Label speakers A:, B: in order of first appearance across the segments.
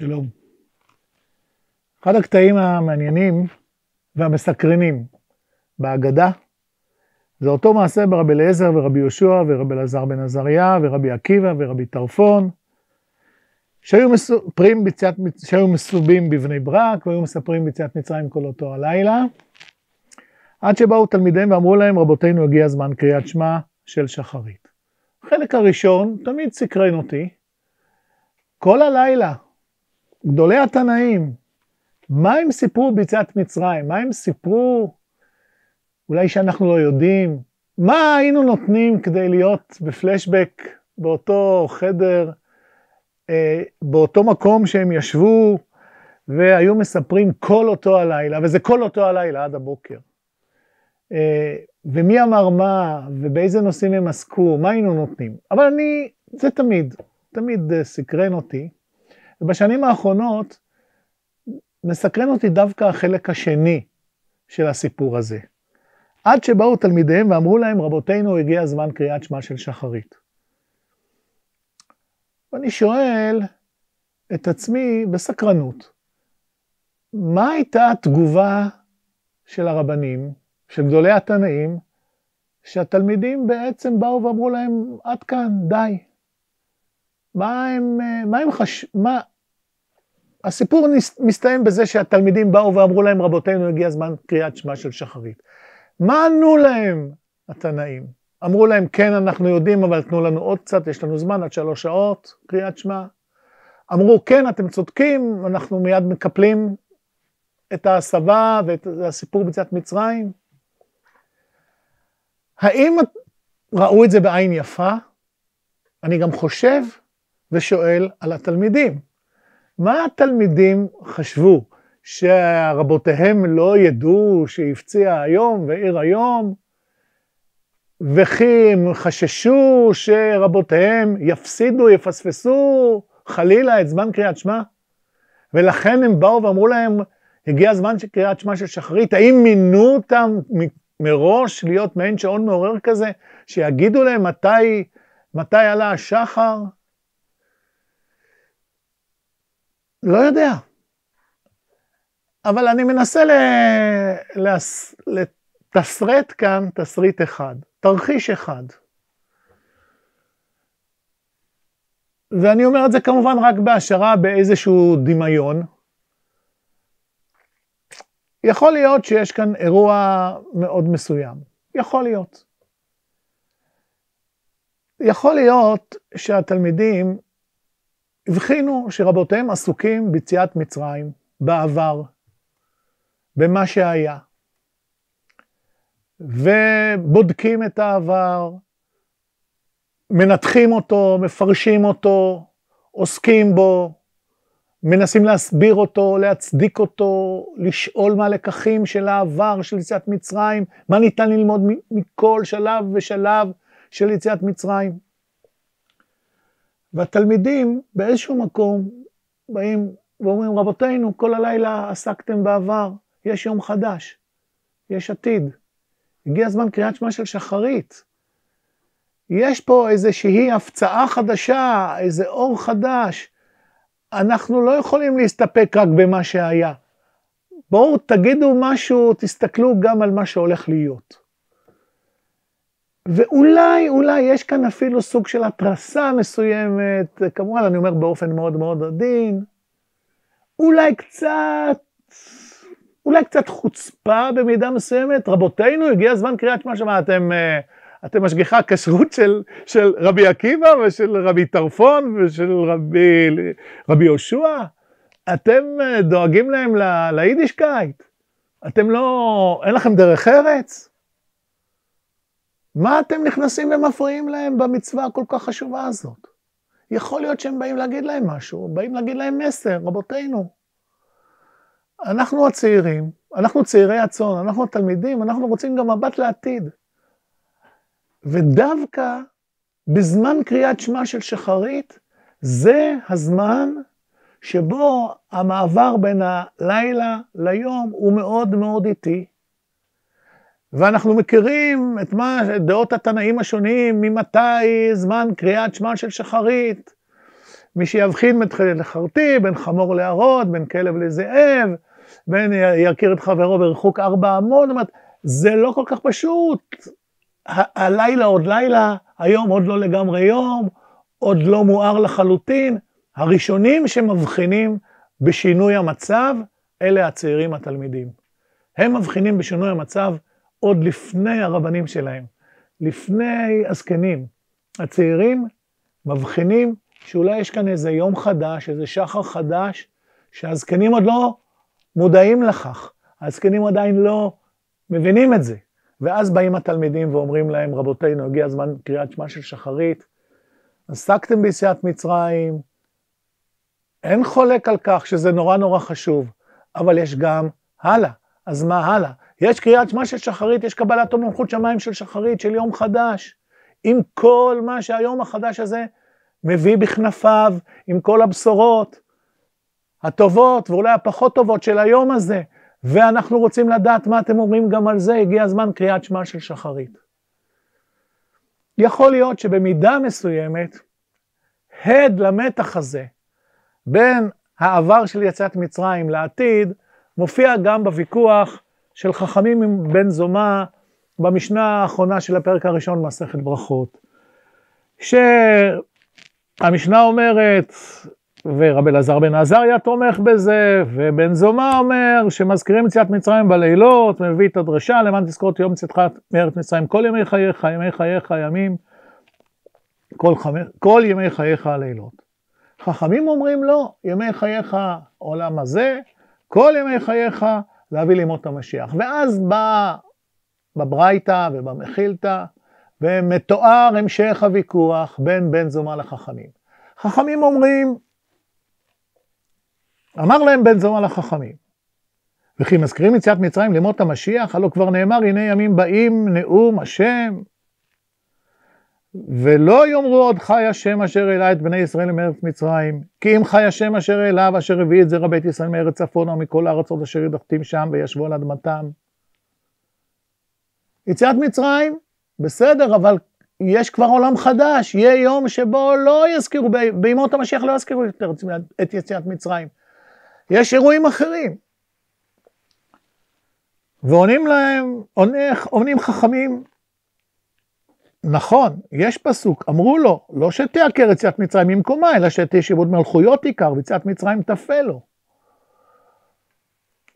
A: שלום. אחד הקטעים המעניינים והמסקרנים בהגדה זה אותו מעשה ברבי אליעזר ורבי יהושע ורבי אלעזר בן עזריה ורבי עקיבא ורבי טרפון, שהיו, מסופרים ביציאת, שהיו מסובים בבני ברק והיו מספרים ביציאת מצרים כל אותו הלילה, עד שבאו תלמידיהם ואמרו להם, רבותינו הגיע זמן קריאת שמע של שחרית. החלק הראשון תמיד סקרן אותי, כל הלילה גדולי התנאים, מה הם סיפרו ביציאת מצרים? מה הם סיפרו אולי שאנחנו לא יודעים? מה היינו נותנים כדי להיות בפלשבק באותו חדר, אה, באותו מקום שהם ישבו והיו מספרים כל אותו הלילה, וזה כל אותו הלילה עד הבוקר. אה, ומי אמר מה, ובאיזה נושאים הם עסקו, מה היינו נותנים. אבל אני, זה תמיד, תמיד אה, סקרן אותי. ובשנים האחרונות מסקרן אותי דווקא החלק השני של הסיפור הזה. עד שבאו תלמידיהם ואמרו להם, רבותינו, הגיע זמן קריאת שמע של שחרית. ואני שואל את עצמי בסקרנות, מה הייתה התגובה של הרבנים, של גדולי התנאים, שהתלמידים בעצם באו ואמרו להם, עד כאן, די, מה הם, מה הם חש... מה... הסיפור מסתיים בזה שהתלמידים באו ואמרו להם, רבותינו, הגיע זמן קריאת שמע של שחרית. מה ענו להם התנאים? אמרו להם, כן, אנחנו יודעים, אבל תנו לנו עוד קצת, יש לנו זמן, עד שלוש שעות, קריאת שמע. אמרו, כן, אתם צודקים, אנחנו מיד מקפלים את ההסבה ואת הסיפור ביציאת מצרים. האם ראו את זה בעין יפה? אני גם חושב ושואל על התלמידים. מה התלמידים חשבו? שרבותיהם לא ידעו שהפציע היום ועיר היום? וכי הם חששו שרבותיהם יפסידו, יפספסו חלילה את זמן קריאת שמע? ולכן הם באו ואמרו להם, הגיע הזמן של קריאת שמע של שחרית, האם מינו אותם מראש להיות מעין שעון מעורר כזה, שיגידו להם מתי, מתי עלה השחר? לא יודע. אבל אני מנסה ל... לס... לתסרט כאן תסריט אחד, תרחיש אחד. ואני אומר את זה כמובן רק בהשערה באיזשהו דמיון. יכול להיות שיש כאן אירוע מאוד מסוים, יכול להיות. יכול להיות שהתלמידים הבחינו שרבותיהם עסוקים ביציאת מצרים, בעבר, במה שהיה. ובודקים את העבר, מנתחים אותו, מפרשים אותו, עוסקים בו, מנסים להסביר אותו, להצדיק אותו, לשאול מה הלקחים של העבר, של יציאת מצרים, מה ניתן ללמוד מכל שלב ושלב של יציאת מצרים. והתלמידים באיזשהו מקום באים ואומרים, רבותינו, כל הלילה עסקתם בעבר, יש יום חדש, יש עתיד. הגיע הזמן קריאת שמע של שחרית. יש פה איזושהי הפצעה חדשה, איזה אור חדש. אנחנו לא יכולים להסתפק רק במה שהיה. בואו תגידו משהו, תסתכלו גם על מה שהולך להיות. ואולי, אולי יש כאן אפילו סוג של התרסה מסוימת, כמובן, אני אומר באופן מאוד מאוד עדין, אולי קצת, אולי קצת חוצפה במידה מסוימת. רבותינו, הגיע זמן קריאת שמע, שמה אתם, אה, אתם משגיחי הכשרות של, של רבי עקיבא ושל רבי טרפון ושל רבי, רבי יהושע? אתם אה, דואגים להם ליידישקייט? אתם לא, אין לכם דרך ארץ? מה אתם נכנסים ומפריעים להם במצווה הכל כך חשובה הזאת? יכול להיות שהם באים להגיד להם משהו, באים להגיד להם מסר, רבותינו. אנחנו הצעירים, אנחנו צעירי הצאן, אנחנו התלמידים, אנחנו רוצים גם מבט לעתיד. ודווקא בזמן קריאת שמע של שחרית, זה הזמן שבו המעבר בין הלילה ליום הוא מאוד מאוד איטי. ואנחנו מכירים את מה, דעות התנאים השונים, ממתי זמן קריאת שמע של שחרית. מי שיבחין בין לחרטי, בין חמור להרות, בין כלב לזאב, בין יכיר את חברו ברחוק ארבע המון, זאת אומרת, זה לא כל כך פשוט. הלילה עוד לילה, היום עוד לא לגמרי יום, עוד לא מואר לחלוטין. הראשונים שמבחינים בשינוי המצב, אלה הצעירים התלמידים. הם מבחינים בשינוי המצב עוד לפני הרבנים שלהם, לפני הזקנים. הצעירים מבחינים שאולי יש כאן איזה יום חדש, איזה שחר חדש, שהזקנים עוד לא מודעים לכך, הזקנים עדיין לא מבינים את זה. ואז באים התלמידים ואומרים להם, רבותינו, הגיע הזמן קריאת שמע של שחרית, עסקתם ביציאת מצרים, אין חולק על כך שזה נורא נורא חשוב, אבל יש גם הלאה, אז מה הלאה? יש קריאת שמע של שחרית, יש קבלת מלכות שמיים של שחרית, של יום חדש. עם כל מה שהיום החדש הזה מביא בכנפיו, עם כל הבשורות הטובות ואולי הפחות טובות של היום הזה, ואנחנו רוצים לדעת מה אתם אומרים גם על זה, הגיע הזמן קריאת שמע של שחרית. יכול להיות שבמידה מסוימת, הד למתח הזה בין העבר של יציאת מצרים לעתיד, מופיע גם בוויכוח של חכמים עם בן זומה במשנה האחרונה של הפרק הראשון מסכת ברכות. שהמשנה אומרת, ורב אלעזר בן עזריה תומך בזה, ובן זומה אומר שמזכירים יציאת מצרים בלילות, מביא את הדרשה למען תזכור את יום צאתך מארץ מצרים כל ימי חייך, ימי חייך, ימים, כל, חמי, כל ימי חייך הלילות. חכמים אומרים לו, לא, ימי חייך עולם הזה, כל ימי חייך להביא לימות המשיח. ואז בא בברייתא ובמחילתא, ומתואר המשך הוויכוח בין בן זומא לחכמים. חכמים אומרים, אמר להם בן זומא לחכמים, וכי מזכירים יציאת מצרים לימות המשיח, הלא כבר נאמר, הנה ימים באים, נאום השם, ולא יאמרו עוד חי השם אשר העלה את בני ישראל מארץ מצרים, כי אם חי השם אשר העליו, אשר הביא את זרע בית ישראל מארץ צפונה ומכל הארצות אשר ידחתים שם וישבו על אדמתם. יציאת מצרים, בסדר, אבל יש כבר עולם חדש, יהיה יום שבו לא יזכירו, בימות המשיח לא יזכירו יותר את יציאת מצרים. יש אירועים אחרים. ועונים להם, עונים חכמים, נכון, יש פסוק, אמרו לו, לא שתעקר יציאת מצרים ממקומה, אלא שתשיבות מלכויות עיקר, ויציאת מצרים תפה לו.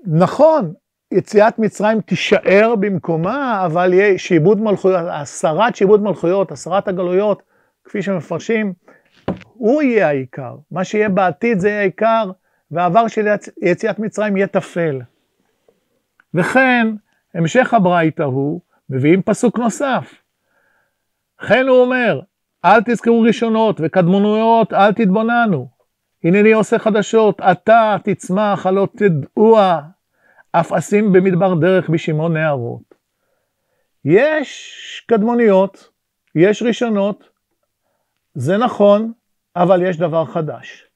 A: נכון, יציאת מצרים תישאר במקומה, אבל יהיה שיבוד מלכויות, הסרת שיבוד מלכויות, הסרת הגלויות, כפי שמפרשים, הוא יהיה העיקר. מה שיהיה בעתיד זה יהיה העיקר, והעבר של יציאת מצרים יהיה תפל. וכן, המשך הברייתא הוא, מביאים פסוק נוסף. לכן הוא אומר, אל תזכרו ראשונות וקדמונויות, אל תתבוננו. הנני עושה חדשות, אתה תצמח, הלא אף אשים במדבר דרך בשמעון נערות. יש קדמוניות, יש ראשונות, זה נכון, אבל יש דבר חדש.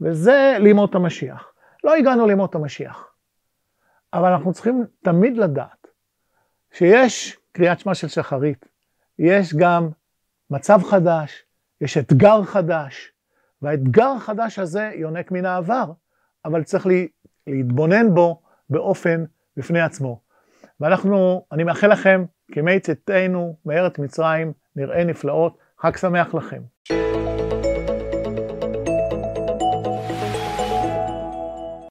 A: וזה לימות המשיח. לא הגענו לימות המשיח, אבל אנחנו צריכים תמיד לדעת שיש קריאת שמע של שחרית, יש גם מצב חדש, יש אתגר חדש, והאתגר החדש הזה יונק מן העבר, אבל צריך לי, להתבונן בו באופן בפני עצמו. ואנחנו, אני מאחל לכם, כמי צאתנו מארץ מצרים, נראה נפלאות. חג שמח לכם.